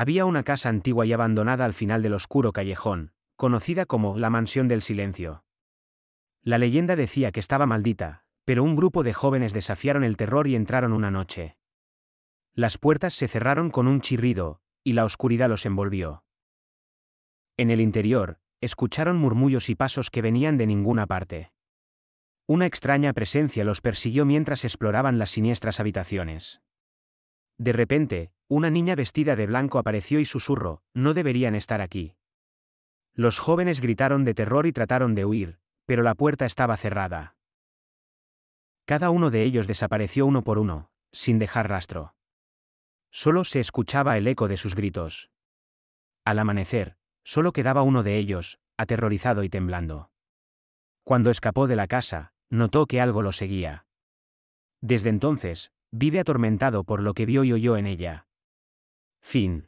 Había una casa antigua y abandonada al final del oscuro callejón, conocida como la Mansión del Silencio. La leyenda decía que estaba maldita, pero un grupo de jóvenes desafiaron el terror y entraron una noche. Las puertas se cerraron con un chirrido, y la oscuridad los envolvió. En el interior, escucharon murmullos y pasos que venían de ninguna parte. Una extraña presencia los persiguió mientras exploraban las siniestras habitaciones. De repente, una niña vestida de blanco apareció y susurró, no deberían estar aquí. Los jóvenes gritaron de terror y trataron de huir, pero la puerta estaba cerrada. Cada uno de ellos desapareció uno por uno, sin dejar rastro. Solo se escuchaba el eco de sus gritos. Al amanecer, solo quedaba uno de ellos, aterrorizado y temblando. Cuando escapó de la casa, notó que algo lo seguía. Desde entonces, vive atormentado por lo que vio y oyó en ella. Fin.